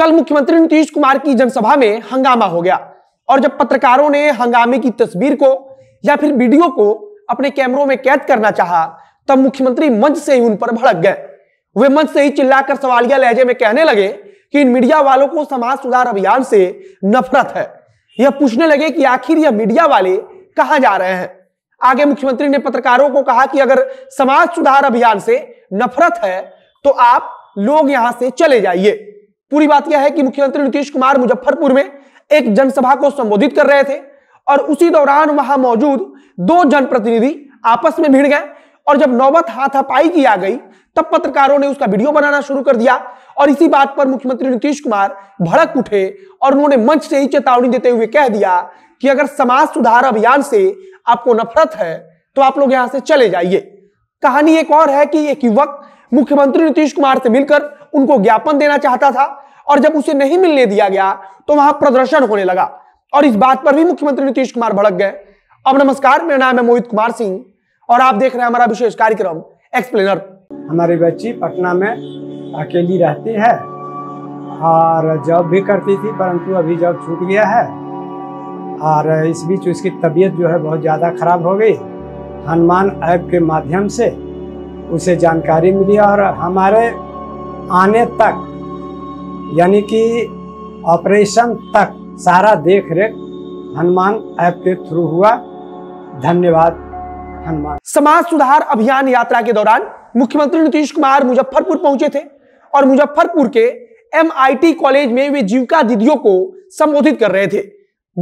कल मुख्यमंत्री नीतीश कुमार की जनसभा में हंगामा हो गया और जब पत्रकारों ने हंगामे की तस्वीर को या फिर वीडियो को अपने कैमरों में कैद करना चाहा तब मुख्यमंत्री मंच से ही उन पर भड़क गए वे मंच से ही चिल्लाकर सवालिया लहजे में कहने लगे कि इन मीडिया वालों को समाज सुधार अभियान से नफरत है यह पूछने लगे कि आखिर यह मीडिया वाले कहां जा रहे हैं आगे मुख्यमंत्री ने पत्रकारों को कहा कि अगर समाज सुधार अभियान से नफरत है तो आप लोग यहां से चले जाइए पूरी बात यह है कि मुख्यमंत्री नीतीश कुमार मुजफ्फरपुर में एक जनसभा को संबोधित कर रहे थे और उसी दौरान वहां मौजूद दो जनप्रतिनिधि आपस में भिड़ गए और जब नौबत हाथापाई की आ गई तब पत्रकारों ने उसका वीडियो बनाना शुरू कर दिया और इसी बात पर मुख्यमंत्री नीतीश कुमार भड़क उठे और उन्होंने मंच से ही चेतावनी देते हुए कह दिया कि अगर समाज सुधार अभियान से आपको नफरत है तो आप लोग यहां से चले जाइए कहानी एक और है कि एक युवक मुख्यमंत्री नीतीश कुमार से मिलकर उनको ज्ञापन देना चाहता था और जब उसे नहीं मिलने दिया गया तो वहां प्रदर्शन होने लगा और इस बात पर भी मुख्यमंत्री नीतीश कुमार भड़क गए अब नमस्कार मेरा नाम है मोहित कुमार सिंह और आप देख रहे हैं हमारा विशेष कार्यक्रम एक्सप्लेनर हमारी बच्ची पटना में अकेली रहती है और जॉब भी करती थी परंतु अभी जॉब छूट गया है और इस बीच उसकी तबीयत जो है बहुत ज़्यादा खराब हो गई हनुमान ऐप के माध्यम से उसे जानकारी मिली और हमारे आने तक यानी कि ऑपरेशन तक सारा देख रेख हनुमान ऐप के थ्रू हुआ धन्यवाद हनुमान समाज सुधार अभियान यात्रा के दौरान मुख्यमंत्री नीतीश कुमार मुजफ्फरपुर पहुंचे थे और मुजफ्फरपुर के एमआईटी कॉलेज में वे जीविका दीदियों को संबोधित कर रहे थे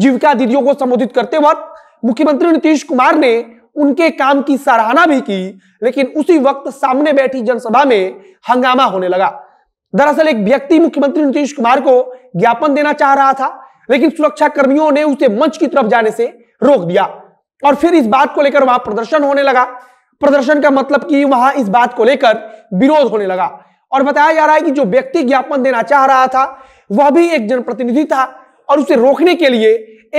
जीविका दीदियों को संबोधित करते वक्त मुख्यमंत्री नीतीश कुमार ने उनके काम की सराहना भी की लेकिन उसी वक्त सामने बैठी जनसभा में हंगामा होने लगा दरअसल एक व्यक्ति मुख्यमंत्री नीतीश कुमार को ज्ञापन देना चाह रहा था लेकिन सुरक्षा कर्मियों ने उसे मंच की तरफ जाने से रोक दिया और फिर इस बात को लेकर वहां प्रदर्शन होने लगा प्रदर्शन का मतलब कि वहां इस बात को लेकर विरोध होने लगा और बताया जा रहा है कि जो व्यक्ति ज्ञापन देना चाह रहा था वह भी एक जनप्रतिनिधि था और उसे रोकने के लिए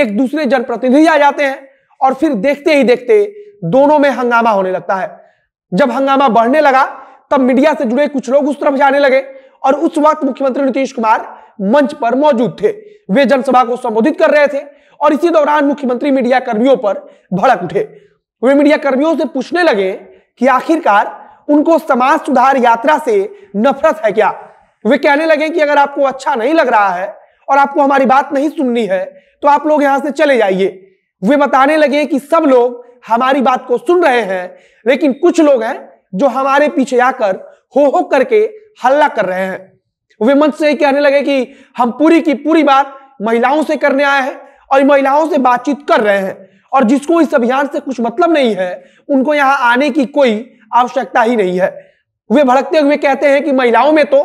एक दूसरे जनप्रतिनिधि आ जाते हैं और फिर देखते ही देखते दोनों में हंगामा होने लगता है जब हंगामा बढ़ने लगा तब मीडिया से जुड़े कुछ लोग उस तरफ जाने लगे और उस वक्त मुख्यमंत्री नीतीश कुमार मंच पर मौजूद थे वे जनसभा को संबोधित कर रहे थे और इसी दौरान मुख्यमंत्री मीडिया कर्मियों पर भड़क उठे वे मीडिया कर्मियों से पूछने लगे कि आखिरकार उनको समाज सुधार यात्रा से नफरत है क्या वे कहने लगे कि अगर आपको अच्छा नहीं लग रहा है और आपको हमारी बात नहीं सुननी है तो आप लोग यहां से चले जाइए वे बताने लगे कि सब लोग हमारी बात को सुन रहे हैं लेकिन कुछ लोग हैं जो हमारे पीछे आकर हो हो करके हल्ला कर रहे हैं वे मंच से कहने लगे कि हम पूरी की पूरी बात महिलाओं से करने आए हैं और महिलाओं से बातचीत कर रहे हैं और जिसको इस अभियान से कुछ मतलब नहीं है उनको यहां आने की कोई आवश्यकता ही नहीं है वे भड़कते हुए कहते हैं कि महिलाओं में तो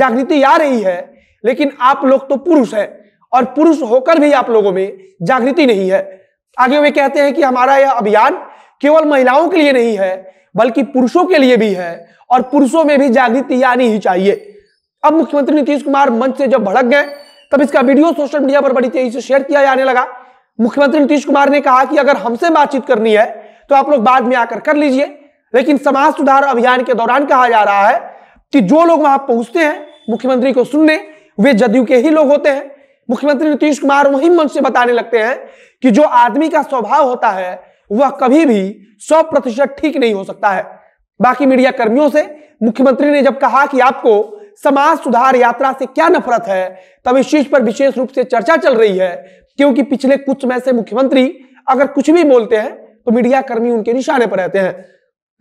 जागृति आ रही है लेकिन आप लोग तो पुरुष हैं और पुरुष होकर भी आप लोगों में जागृति नहीं है आगे वे कहते हैं कि हमारा यह अभियान केवल महिलाओं के लिए नहीं है बल्कि पुरुषों के लिए भी है और पुरुषों में भी जागृति आनी ही चाहिए अब मुख्यमंत्री नीतीश कुमार मंच से जब भड़क गए तब इसका वीडियो सोशल मीडिया पर बड़ी तेजी से शेयर किया जाने लगा मुख्यमंत्री नीतीश कुमार ने कहा कि अगर हमसे बातचीत करनी है तो आप लोग बाद में आकर कर लीजिए लेकिन समाज सुधार अभियान के दौरान कहा जा रहा है कि जो लोग वहां पहुंचते हैं मुख्यमंत्री को सुनने वे जदयू के ही लोग होते हैं मुख्यमंत्री नीतीश कुमार वही मंच से बताने लगते हैं कि जो आदमी का स्वभाव होता है वह कभी भी सौ प्रतिशत ठीक नहीं हो सकता है बाकी मीडिया कर्मियों से मुख्यमंत्री ने जब कहा कि आपको समाज सुधार यात्रा से क्या नफरत है तब इस चीज पर विशेष रूप से चर्चा चल रही है क्योंकि पिछले कुछ समय से मुख्यमंत्री अगर कुछ भी बोलते हैं तो मीडिया कर्मी उनके निशाने पर रहते हैं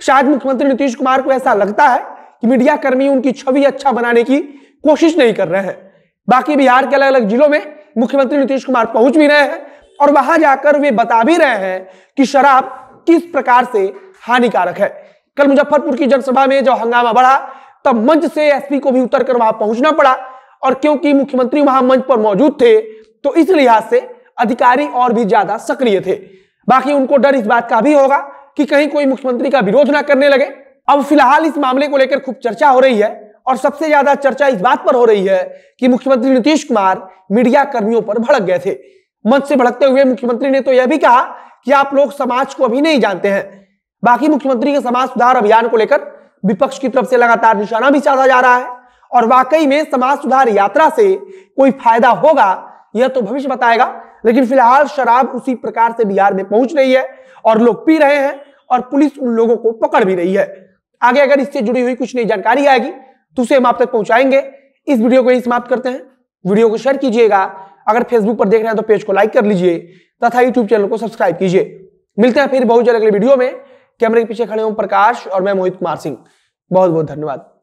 शायद मुख्यमंत्री नीतीश कुमार को ऐसा लगता है कि मीडिया कर्मी उनकी छवि अच्छा बनाने की कोशिश नहीं कर रहे हैं बाकी बिहार के अलग अलग जिलों में मुख्यमंत्री नीतीश कुमार पहुंच भी रहे हैं और वहां जाकर वे बता भी रहे हैं कि शराब किस प्रकार से हानिकारक है कल मुजफ्फरपुर की जनसभा में जब हंगामा बढ़ा तब मंच से एसपी को भी उतर कर वहां पहुंचना पड़ा और क्योंकि मुख्यमंत्री वहां मंच पर मौजूद थे तो इस लिहाज से अधिकारी और भी ज्यादा सक्रिय थे बाकी उनको डर इस बात का भी होगा कि कहीं कोई मुख्यमंत्री का विरोध ना करने लगे अब फिलहाल इस मामले को लेकर खूब चर्चा हो रही है और सबसे ज्यादा चर्चा इस बात पर हो रही है कि मुख्यमंत्री नीतीश कुमार मीडिया कर्मियों पर भड़क गए थे मंच से भड़कते हुए मुख्यमंत्री ने तो यह भी कहा कि आप लोग समाज को अभी नहीं जानते हैं बाकी मुख्यमंत्री के समाज सुधार अभियान को लेकर विपक्ष की तरफ से लगातार निशाना भी साधा जा रहा है और वाकई में समाज सुधार यात्रा से कोई फायदा होगा यह तो भविष्य बताएगा लेकिन फिलहाल शराब उसी प्रकार से बिहार में पहुंच रही है और लोग पी रहे हैं और पुलिस उन लोगों को पकड़ भी रही है आगे अगर इससे जुड़ी हुई कुछ नई जानकारी आएगी तो उसे हम आप तक पहुंचाएंगे इस वीडियो को ही समाप्त करते हैं वीडियो को शेयर कीजिएगा अगर फेसबुक पर देख रहे हैं तो पेज को लाइक कर लीजिए तथा यूट्यूब चैनल को सब्सक्राइब कीजिए मिलते हैं फिर बहुत जल्द अगले वीडियो में कैमरे के पीछे खड़े हूँ प्रकाश और मैं मोहित कुमार सिंह बहुत बहुत धन्यवाद